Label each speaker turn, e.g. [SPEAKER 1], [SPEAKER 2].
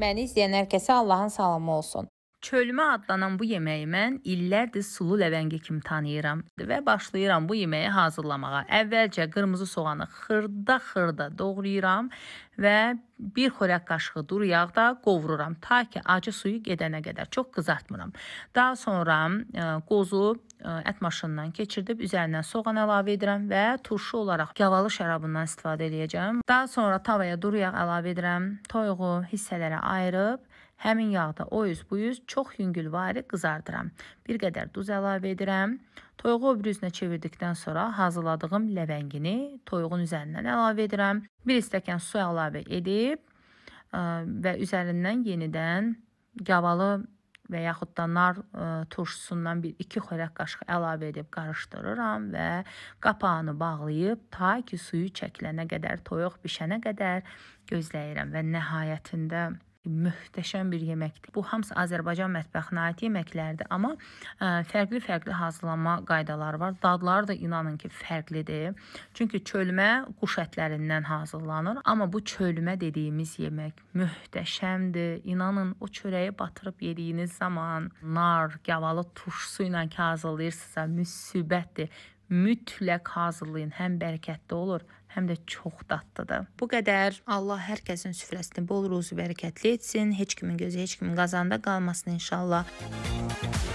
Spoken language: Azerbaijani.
[SPEAKER 1] Məni izləyən hər kəsə Allahın salamı olsun. Çölmə adlanan bu yeməyi mən illərdir sulu ləvəngi kimi tanıyıram və başlayıram bu yeməyi hazırlamağa. Əvvəlcə qırmızı soğanı xırda-xırda doğrayıram və bir xörək qaşığı duru yağda qovururam ta ki acı suyu gedənə qədər. Çox qızartmıram. Daha sonra ə, e, qozu ə, e, ət maşınından keçirdib üzərinə soğan əlavə edirəm və turşu olaraq gavalı şərabından istifadə edəcəm. Daha sonra tavaya duru yağ əlavə edirəm. Toyuğu hissələrə ayırıb Həmin yağda o üz bu üz çox yüngülvari qızardıram. Bir qədər duz əlavə edirəm. Toyuğu öbür üzünə çevirdikdən sonra hazırladığım ləvəngini toyuğun üzərindən əlavə edirəm. Bir stəkan su əlavə əlavə edib e, və üzərindən yenidən gavalı və yaxud da nar ə, e, turşusundan bir 2 xörək qaşığı əlavə edib qarışdırıram və qapağını bağlayıb ta ki suyu çəkilənə qədər, toyuq bişənə qədər gözləyirəm və nəhayətində möhtəşəm bir yeməkdir. Bu hamısı Azərbaycan mətbəxinə aid yeməklərdir, amma e, fərqli-fərqli hazırlanma qaydaları var. Dadları da inanın ki, fərqlidir. Çünki çölmə quş ətlərindən hazırlanır, amma bu çölmə dediyimiz yemək möhtəşəmdir. İnanın o çörəyi batırıb yediyiniz zaman nar, gavalı turşusu ilə ki hazırlayırsınızsa müsibətdir mütləq hazırlayın. Həm bərəkətli olur, həm də çox dadlıdır. Bu qədər. Allah hər kəsin süfrəsini bol ruzu bərəkətli etsin. Heç kimin gözü heç kimin qazanda qalmasın inşallah. Müzik